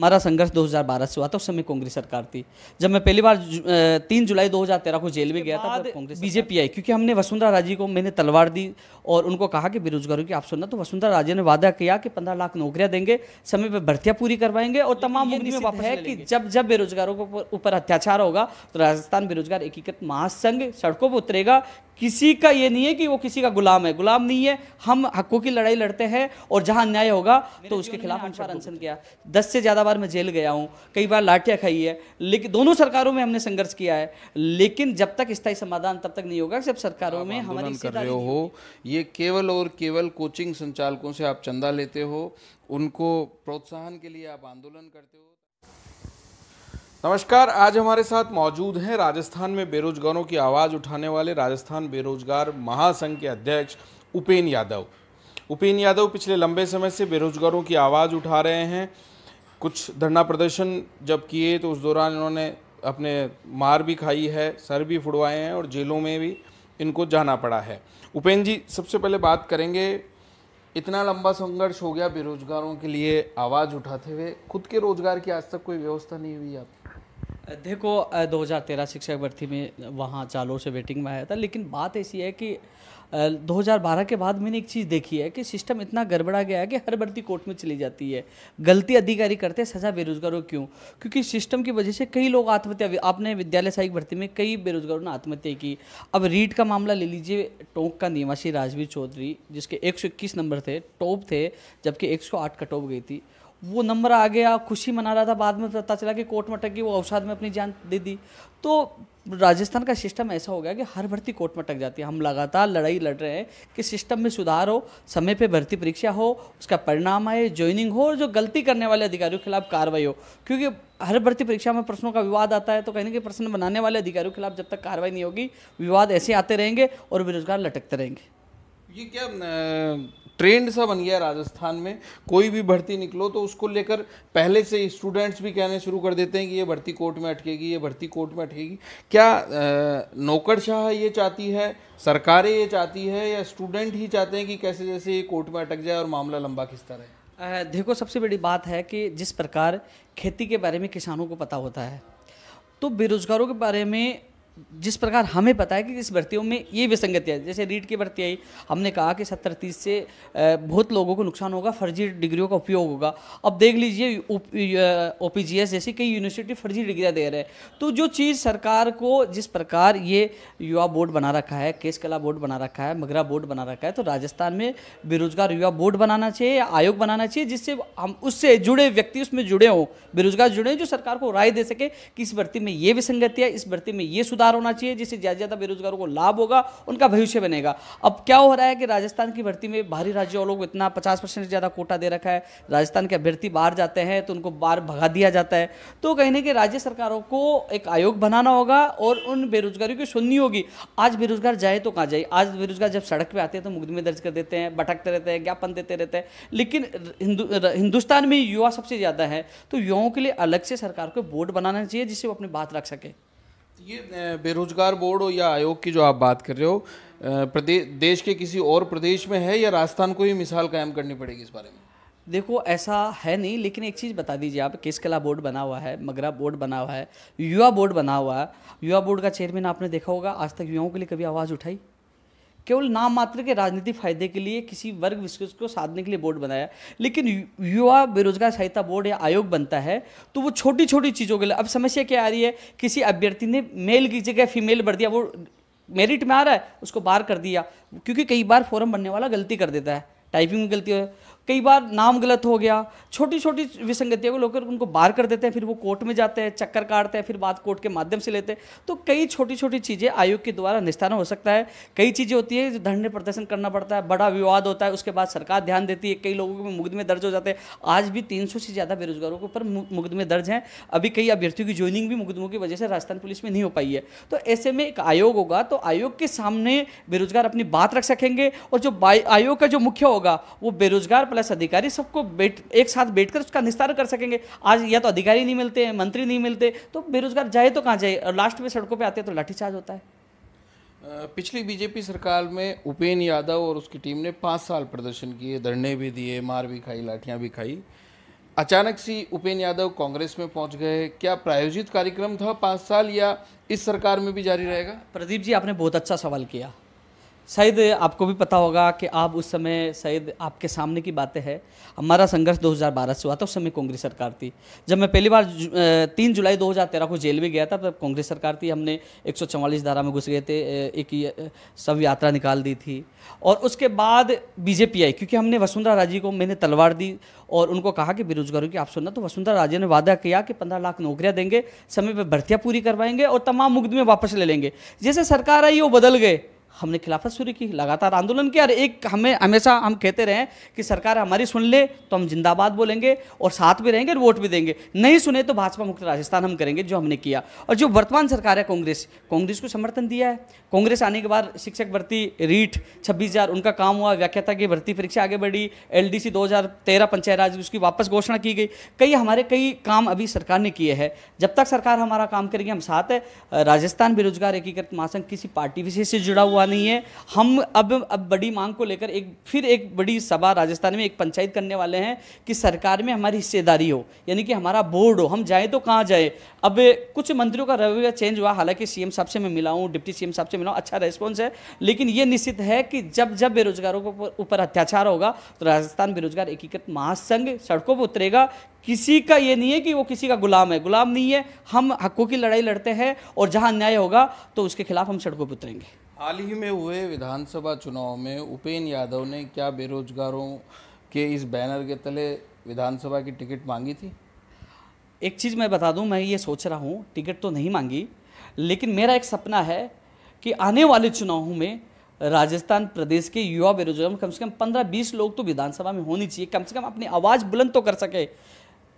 हमारा संघर्ष 2012 से हुआ था उस समय कांग्रेस सरकार थी जब मैं पहली बार तीन जुलाई 2013 को जेल में गया था कांग्रेस बीजेपी आई क्योंकि हमने वसुंधरा राजे को मैंने तलवार दी और उनको कहा कि बेरोजगारों की आप सुनना तो वसुंधरा राजे ने वादा किया कि 15 लाख नौकरियां देंगे समय पर भर्तियां पूरी करवाएंगे और तमाम मुद्दे में वापस है कि जब जब बेरोजगारों के ऊपर अत्याचार होगा तो राजस्थान बेरोजगार एकीकृत महासंघ सड़कों पर उतरेगा किसी का ये नहीं है कि वो किसी का गुलाम है गुलाम नहीं है हम हकों की लड़ाई लड़ते हैं और जहां अन्याय होगा तो उसके खिलाफ हम सारा अनशन किया दस से ज़्यादा बार मैं जेल गया हूँ कई बार लाठियां खाई है लेकिन दोनों सरकारों में हमने संघर्ष किया है लेकिन जब तक स्थायी समाधान तब तक नहीं होगा जब सरकारों में हमारे कर रहे हो ये केवल और केवल कोचिंग संचालकों से आप चंदा लेते हो उनको प्रोत्साहन के लिए आप आंदोलन करते हो नमस्कार आज हमारे साथ मौजूद हैं राजस्थान में बेरोजगारों की आवाज़ उठाने वाले राजस्थान बेरोजगार महासंघ के अध्यक्ष उपेन यादव उपेन यादव पिछले लंबे समय से बेरोजगारों की आवाज़ उठा रहे हैं कुछ धरना प्रदर्शन जब किए तो उस दौरान इन्होंने अपने मार भी खाई है सर भी फुड़वाए हैं और जेलों में भी इनको जाना पड़ा है उपेन जी सबसे पहले बात करेंगे इतना लंबा संघर्ष हो गया बेरोजगारों के लिए आवाज़ उठाते हुए खुद के रोजगार की आज तक कोई व्यवस्था नहीं हुई आप देखो 2013 शिक्षक भर्ती में वहाँ चालों से वेटिंग में आया था लेकिन बात ऐसी है कि 2012 के बाद मैंने एक चीज़ देखी है कि सिस्टम इतना गड़बड़ा गया है कि हर भर्ती कोर्ट में चली जाती है गलती अधिकारी करते हैं सजा बेरोजगारों क्यों क्योंकि सिस्टम की वजह से कई लोग आत्महत्या आपने विद्यालय सहायक भर्ती में कई बेरोजगारों ने आत्महत्या की अब रीट का मामला ले लीजिए टोंक का निवासी राजवीर चौधरी जिसके एक नंबर थे टॉप थे जबकि एक का टॉप गई थी वो नंबर आ गया खुशी मना रहा था बाद में पता चला कि कोर्ट में अटक गई वो अवसाद में अपनी जान दे दी तो राजस्थान का सिस्टम ऐसा हो गया कि हर भर्ती कोर्ट में टक जाती है हम लगातार लड़ाई लड़ रहे हैं कि सिस्टम में सुधार हो समय पे भर्ती परीक्षा हो उसका परिणाम आए ज्वाइनिंग हो और जो गलती करने वाले अधिकारियों के खिलाफ कार्रवाई हो क्योंकि हर भर्ती परीक्षा में प्रश्नों का विवाद आता है तो कहीं ना कहीं प्रश्न बनाने वाले अधिकारियों के खिलाफ जब तक कार्रवाई नहीं होगी विवाद ऐसे आते रहेंगे और बेरोजगार लटकते रहेंगे ये क्या ट्रेंड सा बन गया राजस्थान में कोई भी भर्ती निकलो तो उसको लेकर पहले से स्टूडेंट्स भी कहने शुरू कर देते हैं कि ये भर्ती कोर्ट में अटकेगी ये भर्ती कोर्ट में अटकेगी क्या नौकरशाह ये चाहती है सरकारें ये चाहती है या स्टूडेंट ही चाहते हैं कि कैसे जैसे ये कोर्ट में अटक जाए और मामला लंबा किस तरह देखो सबसे बड़ी बात है कि जिस प्रकार खेती के बारे में किसानों को पता होता है तो बेरोज़गारों के बारे में जिस प्रकार हमें पता है कि इस भर्तियों में ये विसंगति है जैसे रीट की भर्ती आई हमने कहा कि सत्तर तीस से बहुत लोगों को नुकसान होगा फर्जी डिग्रियों का उपयोग होगा अब देख लीजिए ओ पी जी एस जैसी कई यूनिवर्सिटी फर्जी डिग्रियाँ दे रहे हैं तो जो चीज़ सरकार को जिस प्रकार ये युवा बोर्ड बना रखा है केस कला बोर्ड बना रखा है मगरा बोर्ड बना रखा है तो राजस्थान में बेरोजगार युवा बोर्ड बनाना चाहिए या आयोग बनाना चाहिए जिससे हम उससे जुड़े व्यक्ति उसमें जुड़े हों बेरोजगार जुड़े जो सरकार को राय दे सके कि इस भर्ती में ये विसंगति है इस भर्ती में ये सुधार सुधार होना चाहिए जिससे ज़्यादा ज़्यादा बेरोजगारों को लाभ होगा उनका भविष्य बनेगा अब क्या हो रहा है कि राजस्थान की भर्ती में बाहरी राज्यों को इतना पचास परसेंट ज़्यादा कोटा दे रखा है राजस्थान के अभ्यर्थी बाहर जाते हैं तो उनको बाहर भगा दिया जाता है तो कहने के राज्य सरकारों को एक आयोग बनाना होगा और उन बेरोजगारियों की सुननी होगी आज बेरोजगार जाए तो कहाँ जाए आज बेरोजगार जब सड़क पर आते हैं तो मुकदमे दर्ज कर देते हैं भटकते रहते हैं ज्ञापन देते रहते हैं लेकिन हिंदुस्तान में युवा सबसे ज़्यादा है तो युवाओं के लिए अलग से सरकार को बोर्ड बनाना चाहिए जिससे वो अपनी बात रख सके ये बेरोजगार बोर्ड हो या आयोग की जो आप बात कर रहे हो प्रदेश देश के किसी और प्रदेश में है या राजस्थान को ही मिसाल कायम करनी पड़ेगी इस बारे में देखो ऐसा है नहीं लेकिन एक चीज़ बता दीजिए आप केसकला बोर्ड बना हुआ है मगरा बोर्ड बना हुआ है युवा बोर्ड बना हुआ है युवा बोर्ड का चेयरमैन आपने देखा होगा आज तक युवाओं के लिए कभी आवाज़ उठाई केवल नाम मात्र के राजनीतिक फायदे के लिए किसी वर्ग विशेष को साधने के लिए बोर्ड बनाया लेकिन युवा बेरोजगार सहायता बोर्ड या आयोग बनता है तो वो छोटी छोटी चीज़ों के लिए अब समस्या क्या आ रही है किसी अभ्यर्थी ने मेल की जगह फीमेल भर दिया वो मेरिट में आ रहा है उसको बाहर कर दिया क्योंकि कई बार फॉर्म बनने वाला गलती कर देता है टाइपिंग में गलती हो कई बार नाम गलत हो गया छोटी छोटी विसंगतियों को लेकर उनको बाहर कर देते हैं फिर वो कोर्ट में जाते हैं चक्कर काटते हैं फिर बात कोर्ट के माध्यम से लेते हैं तो कई छोटी छोटी चीज़ें आयोग के द्वारा निस्तारण हो सकता है कई चीज़ें होती है जो धरने प्रदर्शन करना पड़ता है बड़ा विवाद होता है उसके बाद सरकार ध्यान देती है कई लोगों के मुकदमे दर्ज हो जाते हैं आज भी तीन से ज़्यादा बेरोजगारों के ऊपर मुकदमे दर्ज हैं अभी कई अभ्यर्थियों की ज्वाइनिंग भी मुकदमों की वजह से राजस्थान पुलिस में नहीं हो पाई है तो ऐसे में एक आयोग होगा तो आयोग के सामने बेरोजगार अपनी बात रख सकेंगे और जो आयोग का जो मुख्य होगा वो बेरोजगार प्लस अधिकारी सबको बैठ एक साथ बैठकर उसका निस्तार कर सकेंगे आज या तो अधिकारी नहीं मिलते मंत्री नहीं मिलते तो बेरोजगार जाए तो कहाँ जाए और लास्ट में सड़कों पर आते तो लाठीचार्ज होता है पिछली बीजेपी सरकार में उपेन यादव और उसकी टीम ने पाँच साल प्रदर्शन किए धरने भी दिए मार भी खाई लाठियाँ भी खाई अचानक सी उपेन यादव कांग्रेस में पहुंच गए क्या प्रायोजित कार्यक्रम था पाँच साल या इस सरकार में भी जारी रहेगा प्रदीप जी आपने बहुत अच्छा सवाल किया शायद आपको भी पता होगा कि आप उस समय शायद आपके सामने की बातें हैं हमारा संघर्ष 2012 से हुआ था उस समय कांग्रेस सरकार थी जब मैं पहली बार तीन जुलाई 2013 को जेल में गया था तब कांग्रेस सरकार थी हमने एक धारा में घुस गए थे एक सब यात्रा निकाल दी थी और उसके बाद बीजेपी आई क्योंकि हमने वसुंधरा राजे को मैंने तलवार दी और उनको कहा कि बेरोजगारों की आप सुनना तो वसुंधरा राजे ने वादा किया कि पंद्रह लाख नौकरियाँ देंगे समय पर भर्तियाँ पूरी करवाएंगे और तमाम मुकदमे वापस ले लेंगे जैसे सरकार आई वो बदल गए हमने खिलाफत शुरू की लगातार आंदोलन किया और एक हमें हमेशा हम कहते रहे कि सरकार हमारी सुन ले तो हम जिंदाबाद बोलेंगे और साथ भी रहेंगे और वोट भी देंगे नहीं सुने तो भाजपा मुक्त राजस्थान हम करेंगे जो हमने किया और जो वर्तमान सरकार है कांग्रेस कांग्रेस को समर्थन दिया है कांग्रेस आने के बाद शिक्षक भर्ती रीट छब्बीस उनका काम हुआ व्याख्याता की भर्ती परीक्षा आगे बढ़ी एल डी पंचायत राज उसकी वापस घोषणा की गई कई हमारे कई काम अभी सरकार ने किए हैं जब तक सरकार हमारा काम करेगी हम साथ है राजस्थान बेरोजगार एकीकृत महासंघ किसी पार्टी विशेष से जुड़ा हुआ सभा नहीं है हम अब अब बड़ी मांग को लेकर एक फिर एक बड़ी सभा राजस्थान में एक पंचायत करने वाले हैं कि सरकार में हमारी हिस्सेदारी हो यानी कि हमारा बोर्ड हो हम जाएँ तो कहाँ जाए अब कुछ मंत्रियों का रवैया चेंज हुआ हालांकि सीएम साहब से मैं मिला हूँ डिप्टी सीएम साहब से मिला हूँ अच्छा रेस्पॉन्स है लेकिन ये निश्चित है कि जब जब बेरोजगारों के ऊपर अत्याचार होगा तो राजस्थान बेरोजगार एकीकृत महासंघ सड़कों पर उतरेगा किसी का ये नहीं है कि वो किसी का गुलाम है गुलाम नहीं है हम हकों की लड़ाई लड़ते हैं और जहां अन्याय होगा तो उसके खिलाफ हम सड़कों पर उतरेंगे हाल ही में हुए विधानसभा चुनाव में उपेन यादव ने क्या बेरोजगारों के इस बैनर के तले विधानसभा की टिकट मांगी थी एक चीज़ मैं बता दूं मैं ये सोच रहा हूँ टिकट तो नहीं मांगी लेकिन मेरा एक सपना है कि आने वाले चुनावों में राजस्थान प्रदेश के युवा बेरोजगार कम से कम पंद्रह बीस लोग तो विधानसभा में होनी चाहिए कम से कम अपनी आवाज़ बुलंद तो कर सके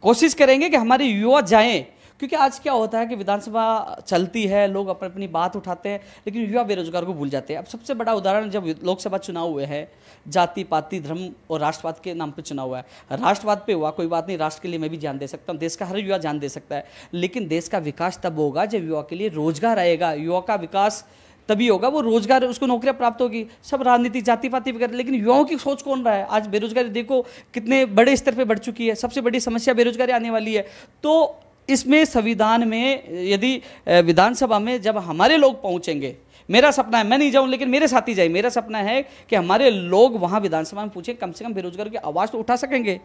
कोशिश करेंगे कि हमारे युवा जाएं क्योंकि आज क्या होता है कि विधानसभा चलती है लोग अपनी अपनी बात उठाते हैं लेकिन युवा बेरोजगार को भूल जाते हैं अब सबसे बड़ा उदाहरण जब लोकसभा चुनाव हुए हैं जाति पाति धर्म और राष्ट्रवाद के नाम पर चुनाव हुआ है राष्ट्रवाद पर हुआ कोई बात नहीं राष्ट्र के लिए मैं भी जान दे सकता हूँ देश का हर युवा जान दे सकता है लेकिन देश का विकास तब होगा जब युवा के लिए रोजगार आएगा युवा का विकास तभी होगा वो रोजगार उसको नौकरियां प्राप्त होगी सब राजनीति जाति पाति वगैरह लेकिन युवाओं की सोच कौन रहा है आज बेरोजगारी देखो कितने बड़े स्तर पर बढ़ चुकी है सबसे बड़ी समस्या बेरोजगारी आने वाली है तो इसमें संविधान में यदि विधानसभा में जब हमारे लोग पहुँचेंगे मेरा सपना है मैं नहीं जाऊँ लेकिन मेरे साथ ही जाए मेरा सपना है कि हमारे लोग वहाँ विधानसभा में पूछे कम से कम बेरोजगार की आवाज़ तो उठा सकेंगे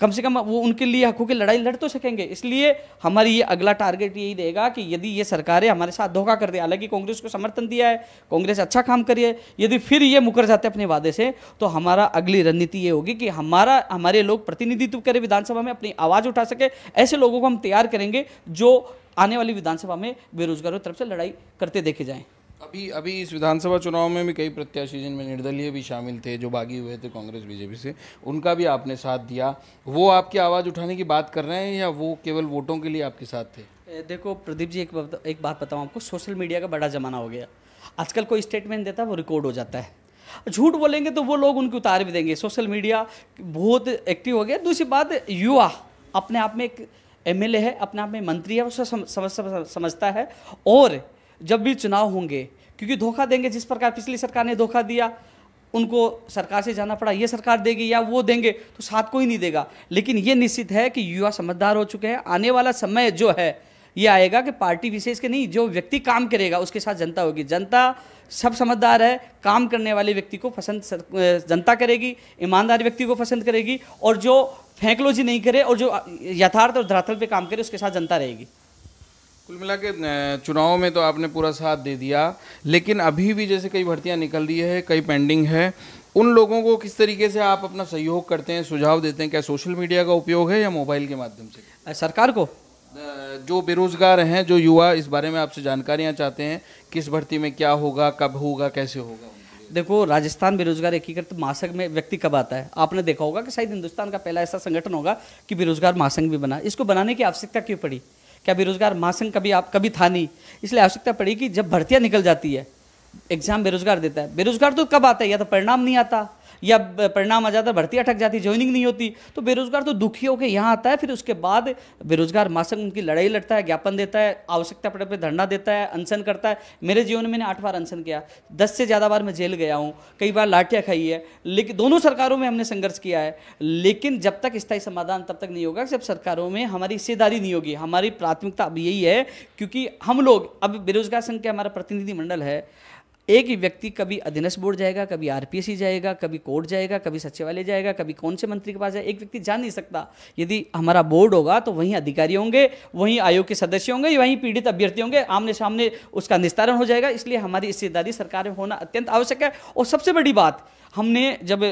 कम से कम वो उनके लिए हकों की लड़ाई लड़ तो सकेंगे इसलिए हमारी ये अगला टारगेट यही रहेगा कि यदि ये सरकारें हमारे साथ धोखा कर दे हालांकि कांग्रेस को समर्थन दिया है कांग्रेस अच्छा काम करी है यदि फिर ये मुकर जाते अपने वादे से तो हमारा अगली रणनीति ये होगी कि हमारा हमारे लोग प्रतिनिधित्व करें विधानसभा में अपनी आवाज़ उठा सके ऐसे लोगों को हम तैयार करेंगे जो आने वाली विधानसभा में बेरोजगारों तरफ से लड़ाई करते देखे जाएँ अभी अभी इस विधानसभा चुनाव में भी कई प्रत्याशी जिनमें निर्दलीय भी शामिल थे जो बागी हुए थे कांग्रेस बीजेपी से उनका भी आपने साथ दिया वो आपकी आवाज़ उठाने की बात कर रहे हैं या वो केवल वोटों के लिए आपके साथ थे देखो प्रदीप जी एक बात एक बात बताऊँ आपको सोशल मीडिया का बड़ा ज़माना हो गया आजकल कोई स्टेटमेंट देता है वो रिकॉर्ड हो जाता है झूठ बोलेंगे तो वो लोग उनको उतार भी देंगे सोशल मीडिया बहुत एक्टिव हो गया दूसरी बात युवा अपने आप में एक एम है अपने आप में मंत्री है उसको समझता है और जब भी चुनाव होंगे क्योंकि धोखा देंगे जिस प्रकार पिछली सरकार ने धोखा दिया उनको सरकार से जाना पड़ा ये सरकार देगी या वो देंगे तो साथ कोई नहीं देगा लेकिन ये निश्चित है कि युवा समझदार हो चुके हैं आने वाला समय जो है ये आएगा कि पार्टी विशेष के नहीं जो व्यक्ति काम करेगा उसके साथ जनता होगी जनता सब समझदार है काम करने वाले व्यक्ति को पसंद जनता करेगी ईमानदार व्यक्ति को पसंद करेगी और जो फेंकलोजी नहीं करे और जो यथार्थ और धरातल पे काम करे उसके साथ जनता रहेगी कुल मिला के चुनाव में तो आपने पूरा साथ दे दिया लेकिन अभी भी जैसे कई भर्तियां निकल रही है कई पेंडिंग है उन लोगों को किस तरीके से आप अपना सहयोग करते हैं सुझाव देते हैं क्या सोशल मीडिया का उपयोग है या मोबाइल के माध्यम से सरकार को जो बेरोजगार हैं जो युवा इस बारे में आपसे जानकारियाँ चाहते हैं किस भर्ती में क्या होगा कब होगा कैसे होगा देखो राजस्थान बेरोजगार एकीकृत महासंघ में व्यक्ति कब आता है आपने देखा होगा कि शायद हिंदुस्तान का पहला ऐसा संगठन होगा कि बेरोजगार महासंघ भी बना इसको बनाने की आवश्यकता क्यों पड़ी क्या बेरोजगार महासंघ कभी आप कभी था नहीं इसलिए आवश्यकता पड़ी कि जब भर्तियाँ निकल जाती है एग्जाम बेरोजगार देता है बेरोजगार तो कब आता है या तो परिणाम नहीं आता या परिणाम आ जाता भर्ती अटक जाती ज्वाइनिंग नहीं होती तो बेरोजगार तो दुखी होकर यहाँ आता है फिर उसके बाद बेरोजगार मासंग उनकी लड़ाई लड़ता है ज्ञापन देता है आवश्यकता पड़ने पर धरना देता है अनशन करता है मेरे जीवन में मैंने आठ बार अनशन किया दस से ज़्यादा बार मैं जेल गया हूँ कई बार लाठियाँ खाई है लेकिन दोनों सरकारों में हमने संघर्ष किया है लेकिन जब तक स्थायी समाधान तब तक नहीं होगा जब सरकारों में हमारी हिस्सेदारी नहीं होगी हमारी प्राथमिकता अब यही है क्योंकि हम लोग अब बेरोजगार संघ के हमारा प्रतिनिधिमंडल है एक ही व्यक्ति कभी अधीनस्थ बोर्ड जाएगा कभी आरपीएससी जाएगा कभी कोर्ट जाएगा कभी सचिवालय जाएगा कभी कौन से मंत्री के पास जाएगा एक व्यक्ति जा नहीं सकता यदि हमारा बोर्ड होगा तो वहीं अधिकारी होंगे वहीं आयोग के सदस्य होंगे वहीं पीड़ित अभ्यर्थी होंगे आमने सामने उसका निस्तारण हो जाएगा इसलिए हमारी हिस्सेदारी सरकार में होना अत्यंत आवश्यक है और सबसे बड़ी बात हमने जब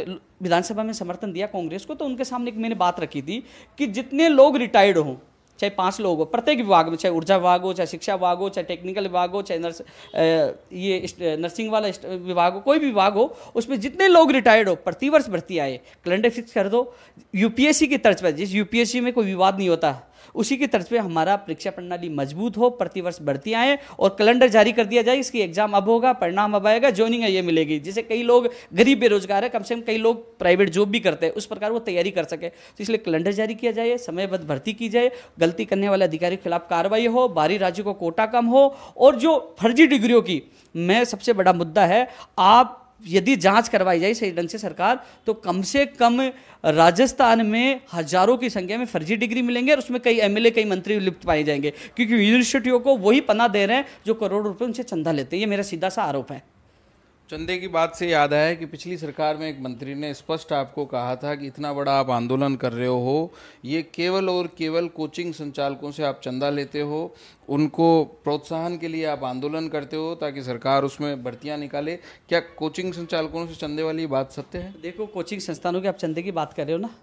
विधानसभा में समर्थन दिया कांग्रेस को तो उनके सामने एक मैंने बात रखी थी कि जितने लोग रिटायर्ड हों चाहे पाँच लोग हो प्रत्येक विभाग में चाहे ऊर्जा विभाग हो चाहे शिक्षा विभाग हो चाहे टेक्निकल विभाग हो चाहे नर्स ये नर्सिंग वाला विभाग हो कोई भी विभाग हो उसमें जितने लोग रिटायर्ड हो प्रतिवर्ष भर्ती आए कैलेंडर फिक्स कर दो यूपीएससी की तर्ज पर जिस यूपीएससी में कोई विवाद नहीं होता उसी की तरफ पे हमारा परीक्षा प्रणाली मजबूत हो प्रतिवर्ष बढ़ती आए और कैलेंडर जारी कर दिया जाए इसकी एग्जाम अब होगा परिणाम अब आएगा ज्वाइनिंग ये मिलेगी जैसे कई लोग गरीब बेरोजगार है कम से कम कई लोग प्राइवेट जॉब भी करते हैं उस प्रकार वो तैयारी कर सके तो इसलिए कैलेंडर जारी किया जाए समयबद्ध भर्ती की जाए गलती करने वाले अधिकारी के खिलाफ कार्रवाई हो बाहरी राज्यों को कोटा कम हो और जो फर्जी डिग्रियों की मैं सबसे बड़ा मुद्दा है आप यदि जांच करवाई जाए सही ढंग से सरकार तो कम से कम राजस्थान में हजारों की संख्या में फर्जी डिग्री मिलेंगे और उसमें कई एमएलए कई मंत्री लिप्त पाए जाएंगे क्योंकि यूनिवर्सिटियों को वही पना दे रहे हैं जो करोड़ रुपए उनसे चंदा लेते हैं ये मेरा सीधा सा आरोप है चंदे की बात से याद आया कि पिछली सरकार में एक मंत्री ने स्पष्ट आपको कहा था कि इतना बड़ा आप आंदोलन कर रहे हो ये केवल और केवल कोचिंग संचालकों से आप चंदा लेते हो उनको प्रोत्साहन के लिए आप आंदोलन करते हो ताकि सरकार उसमें भर्तियां निकाले क्या कोचिंग संचालकों से चंदे वाली बात सत्य है देखो कोचिंग संस्थानों की आप चंदे की बात कर रहे हो ना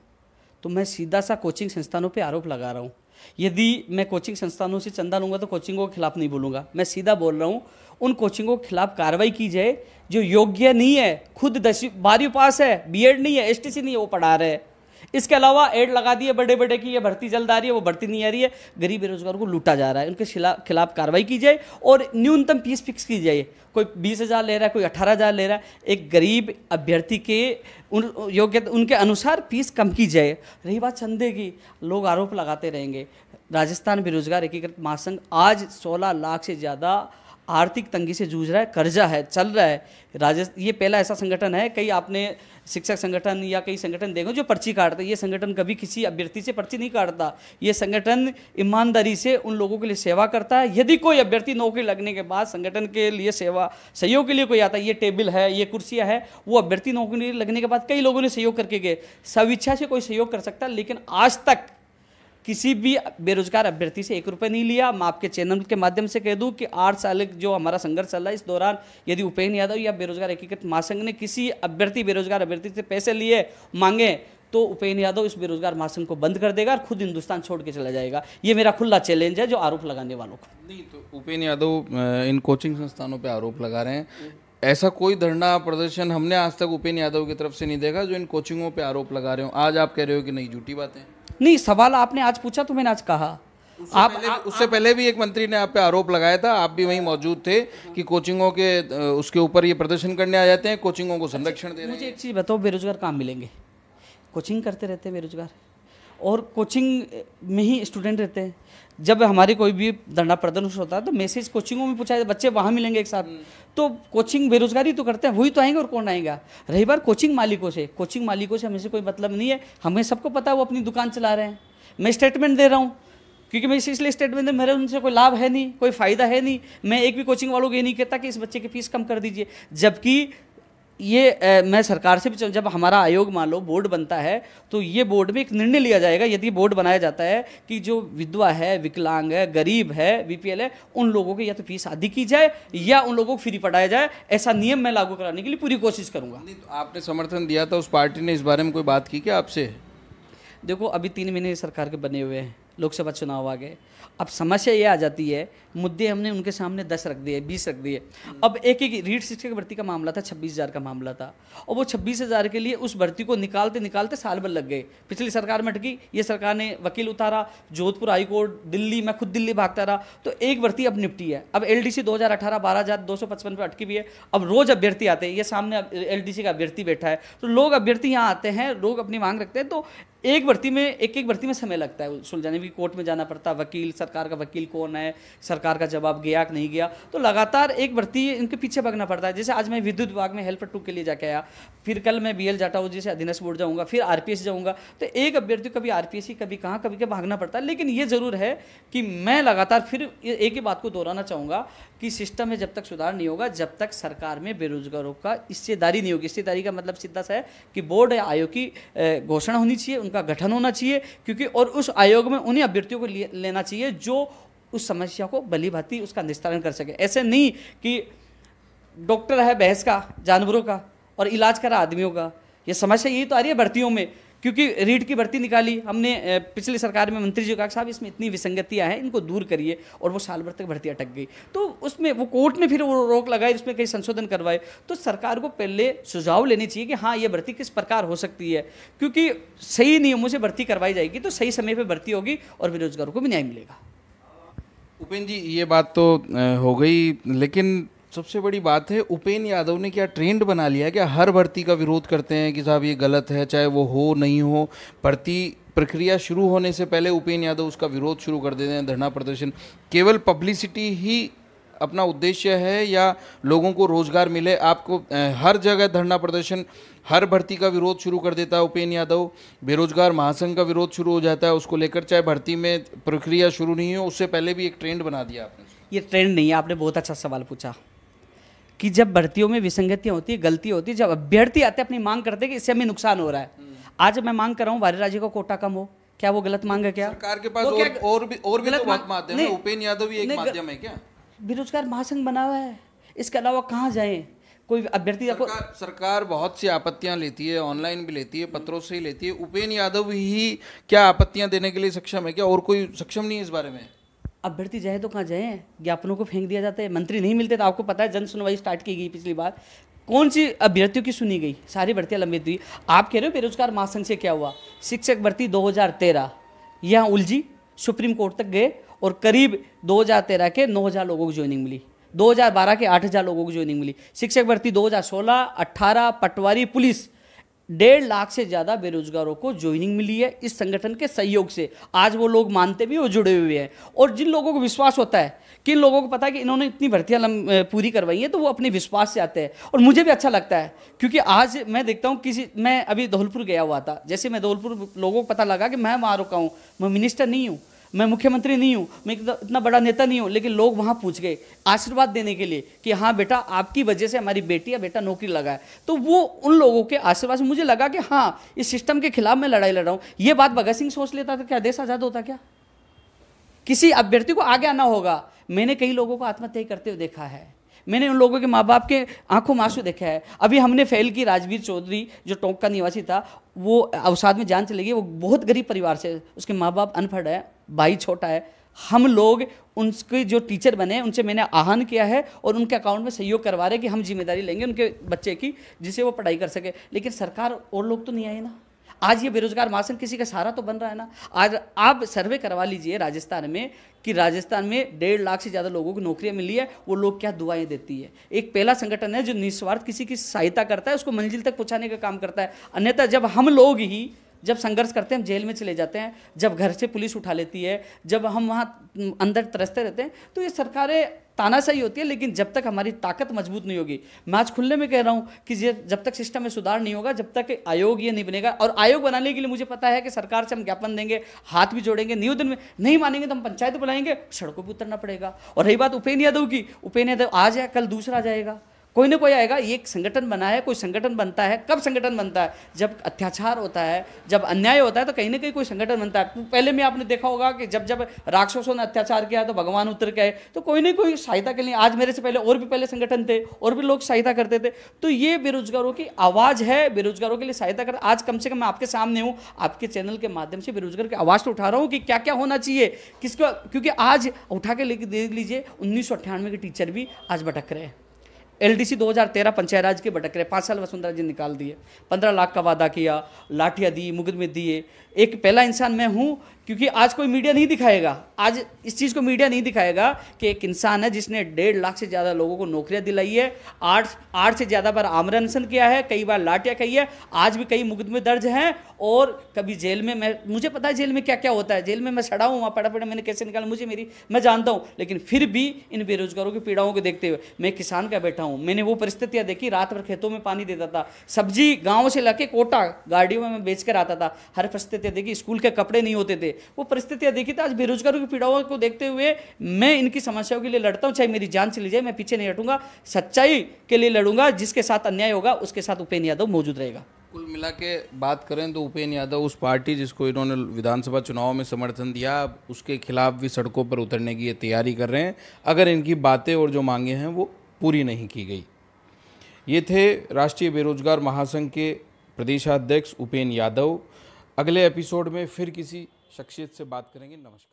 तो मैं सीधा सा कोचिंग संस्थानों पर आरोप लगा रहा हूँ यदि मैं कोचिंग संस्थानों से चंदा लूँगा तो कोचिंगों के खिलाफ नहीं बोलूँगा मैं सीधा बोल रहा हूँ उन कोचिंगों के खिलाफ कार्रवाई की जाए जो योग्य नहीं है खुद दसवीं बारहवीं पास है बीएड नहीं है एसटीसी नहीं है वो पढ़ा रहे हैं इसके अलावा एड लगा दिए बड़े बड़े की ये भर्ती जल्द आ रही है वो भर्ती नहीं आ रही है गरीब बेरोजगार को लूटा जा रहा है उनके खिलाफ कार्रवाई की जाए और न्यूनतम फीस फिक्स की जाए कोई बीस हज़ार ले रहा है कोई अठारह हज़ार ले रहा है एक गरीब अभ्यर्थी के उन योग्यता उनके अनुसार फीस कम की जाए रही बात चंदे की लोग आरोप लगाते रहेंगे राजस्थान बेरोजगार एकीकृत महासंघ आज सोलह लाख से ज़्यादा आर्थिक तंगी से जूझ रहा है कर्जा है चल रहा है राजस्थ ये पहला ऐसा संगठन है कई आपने शिक्षक संगठन या कई संगठन देखो जो पर्ची काटते ये संगठन कभी किसी अभ्यर्थी से पर्ची नहीं काटता ये संगठन ईमानदारी से उन लोगों के लिए सेवा करता है यदि कोई अभ्यर्थी नौकरी लगने के बाद संगठन के लिए सेवा सहयोग के लिए कोई आता है ये टेबल है ये कुर्सियाँ है वो अभ्यर्थी नौकरी लगने के बाद कई लोगों ने सहयोग करके गए सविच्छा से कोई सहयोग कर सकता है लेकिन आज तक किसी भी बेरोजगार अभ्यर्थी से एक रुपये नहीं लिया मैं आपके चैनल के माध्यम से कह दूँ कि आठ साल जो हमारा संघर्ष चल रहा है इस दौरान यदि उपेन्द्र यादव या बेरोजगार एकीकृत महासंघ ने किसी अभ्यर्थी बेरोजगार अभ्यर्थी से पैसे लिए मांगे तो उपेन्द्र यादव इस बेरोजगार महासंघ को बंद कर देगा और खुद हिंदुस्तान छोड़ के चला जाएगा ये मेरा खुला चैलेंज है जो आरोप लगाने वालों को नहीं तो उपेन्द्र यादव इन कोचिंग संस्थानों पर आरोप लगा रहे हैं ऐसा कोई धरना प्रदर्शन हमने आज तक उपेन्द्र यादव की तरफ से नहीं देखा जो इन कोचिंगों पर आरोप लगा रहे हो आज आप कह रहे हो कि नहीं झूठी बातें नहीं सवाल आपने आज पूछा तो मैंने आज कहा उससे आप पहले, आ, उससे आ, पहले भी एक मंत्री ने आप पे आरोप लगाया था आप भी वहीं मौजूद थे कि कोचिंगों के उसके ऊपर ये प्रदर्शन करने आ जाते हैं कोचिंगों को अच्छा, संरक्षण दे रहे हैं मुझे एक चीज़ बताओ बेरोजगार काम मिलेंगे कोचिंग करते रहते हैं बेरोजगार और कोचिंग में ही स्टूडेंट रहते हैं जब हमारी कोई भी धरना प्रदर्शन होता है तो मैसेज कोचिंगों में पूछा जाता बच्चे वहाँ मिलेंगे एक साथ हम्म। तो कोचिंग बेरोजगारी तो करते हैं वही तो आएंगे और कौन आएगा रही बार कोचिंग मालिकों से कोचिंग मालिकों से हमें कोई मतलब नहीं है हमें सबको पता है वो अपनी दुकान चला रहे हैं मैं स्टेटमेंट दे रहा हूँ क्योंकि मैं इसलिए स्टेटमेंट में मेरे उनसे कोई लाभ है नहीं कोई फ़ायदा है नहीं मैं एक भी कोचिंग वालों को ये नहीं कहता कि इस बच्चे की फीस कम कर दीजिए जबकि ये ए, मैं सरकार से भी जब हमारा आयोग मान लो बोर्ड बनता है तो ये बोर्ड में एक निर्णय लिया जाएगा यदि बोर्ड बनाया जाता है कि जो विधवा है विकलांग है गरीब है बीपीएल है उन लोगों की या तो फीस आधी की जाए या उन लोगों को फ्री पढ़ाया जाए ऐसा नियम मैं लागू कराने के लिए पूरी कोशिश करूँगा तो आपने समर्थन दिया था उस पार्टी ने इस बारे में कोई बात की क्या आपसे देखो अभी तीन महीने सरकार के बने हुए हैं लोकसभा चुनाव आ गए अब समस्या ये आ जाती है मुद्दे हमने उनके सामने दस रख दिए बीस रख दिए हम्म। अब एक एक रीट शिक्षक भर्ती का मामला था छब्बीस हज़ार का मामला था और वो छब्बीस हज़ार के लिए उस भर्ती को निकालते निकालते साल भर लग गए पिछली सरकार में अटकी ये सरकार ने वकील उतारा जोधपुर हाईकोर्ट दिल्ली मैं खुद दिल्ली भागता रहा तो एक भर्ती अब निपटी है अब एल डी सी दो हज़ार अठारह बारह हज़ार दो सौ पचपन पर अटकी हुई है अब रोज़ अभ्यर्थी आते हैं ये सामने एल डी सी का अभ्यर्थी बैठा है तो लोग अभ्यर्थी यहाँ आते हैं लोग अपनी मांग रखते हैं तो एक भर्ती में एक एक भर्ती में समय लगता है सुलझाने की कोर्ट में जाना पड़ता है वकील सरकार का वकील कौन है सरकार का जवाब गया कि नहीं गया तो लगातार एक भर्ती इनके पीछे भागना पड़ता है जैसे आज मैं विद्युत विभाग में हेल्पर टू के लिए जाके आया फिर कल मैं बी एल जाटा हूँ जैसे अधीनस्थ बोर्ड जाऊँगा फिर आर पी एस जाऊँगा तो एक अभ्यर्थी कभी आर पी एस कभी कहाँ कभी क्या भागना पड़ता है लेकिन ये ज़रूर है कि मैं लगातार फिर एक ही बात को दोहराना चाहूँगा कि सिस्टम में जब तक सुधार नहीं होगा जब तक सरकार में बेरोजगारों का हिस्सेदारी नहीं होगी हिस्सेदारी का मतलब सीधा सा है कि बोर्ड या आयोग की घोषणा होनी चाहिए उनका गठन होना चाहिए क्योंकि और उस आयोग में उन्हीं अभ्यर्थियों को लेना चाहिए जो उस समस्या को बली भाती उसका निस्तारण कर सके ऐसे नहीं कि डॉक्टर है बहस का जानवरों का और इलाज करा आदमियों का ये समस्या यही तो आ रही है भर्तियों में क्योंकि रीढ़ की भर्ती निकाली हमने पिछली सरकार में मंत्री जी कहा साहब इसमें इतनी विसंगतियाँ हैं इनको दूर करिए और वो साल भर तक भर्ती अटक गई तो उसमें वो कोर्ट ने फिर वो रोक लगाई उसमें कई संशोधन करवाए तो सरकार को पहले सुझाव लेने चाहिए कि हाँ ये भर्ती किस प्रकार हो सकती है क्योंकि सही नियमों से भर्ती करवाई जाएगी तो सही समय पर भर्ती होगी और बेरोजगारों को भी न्याय मिलेगा उपेन्द्र जी ये बात तो हो गई लेकिन सबसे बड़ी बात है उपेन यादव ने क्या ट्रेंड बना लिया क्या हर भर्ती का विरोध करते हैं कि साहब ये गलत है चाहे वो हो नहीं हो भर्ती प्रक्रिया शुरू होने से पहले उपेन यादव उसका विरोध शुरू कर देते हैं धरना प्रदर्शन केवल पब्लिसिटी ही अपना उद्देश्य है या लोगों को रोजगार मिले आपको हर जगह धरना प्रदर्शन हर भर्ती का विरोध शुरू कर देता है उपेन यादव बेरोजगार महासंघ का विरोध शुरू हो जाता है उसको लेकर चाहे भर्ती में प्रक्रिया शुरू नहीं हो उससे पहले भी एक ट्रेंड बना दिया आपने ये ट्रेंड नहीं है आपने बहुत अच्छा सवाल पूछा कि जब भर्तियों में विसंगतियाँ होती है गलती होती है जब अभ्यर्थी आते अपनी मांग करते हैं कि इससे हमें नुकसान हो रहा है हम्म। आज मैं मांग कर रहा हूँ राज्य का कोटा कम हो क्या वो गलत मांग है क्या सरकार के पास और, और भी और भी तो माध्यम है उपेन यादव भी एक माध्यम है क्या बेरोजगार महासंघ बना हुआ है इसके अलावा कहाँ जाए कोई अभ्यर्थी सरकार, सरकार बहुत सी आपत्तियां लेती है ऑनलाइन भी लेती है पत्रों से ही लेती है उपेन यादव ही क्या आपत्तियां देने के लिए सक्षम है क्या और कोई सक्षम नहीं है इस बारे में अभ्यर्थी जाए तो कहाँ जाए ज्ञापनों को फेंक दिया जाता है मंत्री नहीं मिलते तो आपको पता है जन सुनवाई स्टार्ट की गई पिछली बार कौन सी अभ्यर्थियों की सुनी गई सारी भर्तियाँ लंबित हुई आप कह रहे हो बेरोजगार महासंघ से क्या हुआ शिक्षक भर्ती 2013 यहाँ उलझी सुप्रीम कोर्ट तक गए और करीब 2013 के 9000 लोगों को ज्वाइनिंग मिली 2012 के 8000 लोगों को ज्वाइनिंग मिली शिक्षक भर्ती 2016, 18 पटवारी पुलिस डेढ़ लाख से ज़्यादा बेरोजगारों को ज्वाइनिंग मिली है इस संगठन के सहयोग से आज वो लोग मानते भी और जुड़े हुए हैं और जिन लोगों को विश्वास होता है किन लोगों को पता है कि इन्होंने इतनी भर्तियाँ पूरी करवाई हैं तो वो अपने विश्वास से आते हैं और मुझे भी अच्छा लगता है क्योंकि आज मैं देखता हूँ किसी मैं अभी धौलपुर गया हुआ था जैसे मैं धौलपुर लोगों को पता लगा कि मैं वहाँ रुका हूँ मैं मिनिस्टर नहीं हूँ मैं मुख्यमंत्री नहीं हूँ मैं इतना बड़ा नेता नहीं हूँ लेकिन लोग वहाँ पूछ गए आशीर्वाद देने के लिए कि हाँ बेटा आपकी वजह से हमारी बेटी या बेटा नौकरी लगा है तो वो उन लोगों के आशीर्वाद से मुझे लगा कि हाँ इस सिस्टम के खिलाफ मैं लड़ाई लड़ रहा हूँ ये बात भगत सिंह सोच लेता था क्या देश आज़ाद होता क्या किसी अभ्यर्थी को आगे आना होगा मैंने कई लोगों को आत्महत्या करते हुए देखा है मैंने उन लोगों के माँ बाप के आंखों आंसू देखा है अभी हमने फेल की राजवीर चौधरी जो टोंक का निवासी था वो अवसाद में जान चली गई वो बहुत गरीब परिवार से उसके माँ बाप अनपढ़ है भाई छोटा है हम लोग उनके जो टीचर बने उनसे मैंने आह्वान किया है और उनके अकाउंट में सहयोग करवा रहे कि हम जिम्मेदारी लेंगे उनके बच्चे की जिसे वो पढ़ाई कर सके लेकिन सरकार और लोग तो नहीं आए ना आज ये बेरोजगार मासन किसी का सहारा तो बन रहा है ना आज आप सर्वे करवा लीजिए राजस्थान में कि राजस्थान में डेढ़ लाख से ज़्यादा लोगों को नौकरियाँ मिली है वो लोग क्या दुआएं देती है एक पहला संगठन है जो निस्वार्थ किसी की सहायता करता है उसको मंजिल तक पहुँचाने का काम करता है अन्यथा जब हम लोग ही जब संघर्ष करते हैं हम जेल में चले जाते हैं जब घर से पुलिस उठा लेती है जब हम वहाँ अंदर तरसते रहते हैं तो ये सरकारें तानाशाही होती है लेकिन जब तक हमारी ताकत मजबूत नहीं होगी मैं आज खुलने में कह रहा हूँ कि जब तक सिस्टम में सुधार नहीं होगा जब तक आयोग ये नहीं बनेगा और आयोग बनाने के लिए मुझे पता है कि सरकार से हम ज्ञापन देंगे हाथ भी जोड़ेंगे दिन में नहीं मानेंगे तो हम पंचायत बुलाएंगे सड़कों पर उतरना पड़ेगा और रही बात उपेन्द्र यादव की उपेन्द्र यादव आज या कल दूसरा जाएगा कोई ना कोई आएगा ये एक संगठन बना है कोई संगठन बनता है कब संगठन बनता है जब अत्याचार होता है जब अन्याय होता है तो कहीं ना कहीं कोई संगठन बनता है तो पहले में आपने देखा होगा कि जब जब राक्षसों ने अत्याचार किया तो भगवान उतर के आए तो कोई ना कोई सहायता के लिए आज मेरे से पहले और भी पहले संगठन थे और भी लोग सहायता करते थे तो ये बेरोजगारों की आवाज़ है बेरोजगारों के लिए सहायता कर आज कम से कम मैं आपके सामने हूँ आपके चैनल के माध्यम से बेरोजगार की आवाज़ तो उठा रहा हूँ कि क्या क्या होना चाहिए किसको क्योंकि आज उठा के लेके देख लीजिए उन्नीस सौ अट्ठानवे के टीचर भी आज भटक रहे हैं एलडीसी 2013 पंचायत राज के भटक रहे पाँच साल वसुंधरा जी निकाल दिए पंद्रह लाख का वादा किया लाठियाँ दी मुकदमे दिए एक पहला इंसान मैं हूँ क्योंकि आज कोई मीडिया नहीं दिखाएगा आज इस चीज़ को मीडिया नहीं दिखाएगा कि एक इंसान है जिसने डेढ़ लाख से ज़्यादा लोगों को नौकरियां दिलाई है आठ आठ से ज़्यादा बार आमरनसन किया है कई बार लाटिया कही है आज भी कई मुकदमे दर्ज हैं और कभी जेल में मैं मुझे पता है जेल में क्या क्या होता है जेल में मैं सड़ा हूँ वहाँ पड़ा पड़े मैंने कैसे निकाला मुझे मेरी मैं जानता हूँ लेकिन फिर भी इन बेरोजगारों की पीड़ाओं को देखते हुए मैं किसान का बैठा हूँ मैंने वो परिस्थितियाँ देखी रात भर खेतों में पानी देता था सब्जी गाँव से ला कोटा गाड़ियों में मैं बेच कर आता था हर परिस्थितियाँ देखी स्कूल के कपड़े नहीं होते थे वो परिस्थितियाँ देखी था तो आज बेरोजगारों की पीड़ाओं को देखते हुए मैं इनकी समस्याओं के लिए लड़ता हूँ चाहे मेरी जान चली जाए मैं पीछे नहीं हटूंगा सच्चाई के लिए लड़ूंगा जिसके साथ अन्याय होगा उसके साथ उपेन्द्र यादव मौजूद रहेगा कुल मिला के बात करें तो उपेन्द्र यादव उस पार्टी जिसको इन्होंने विधानसभा चुनाव में समर्थन दिया उसके खिलाफ भी सड़कों पर उतरने की तैयारी कर रहे हैं अगर इनकी बातें और जो मांगे हैं वो पूरी नहीं की गई ये थे राष्ट्रीय बेरोजगार महासंघ के प्रदेशाध्यक्ष उपेन्द्र यादव अगले एपिसोड में फिर किसी शख्सियत से बात करेंगे नमस्कार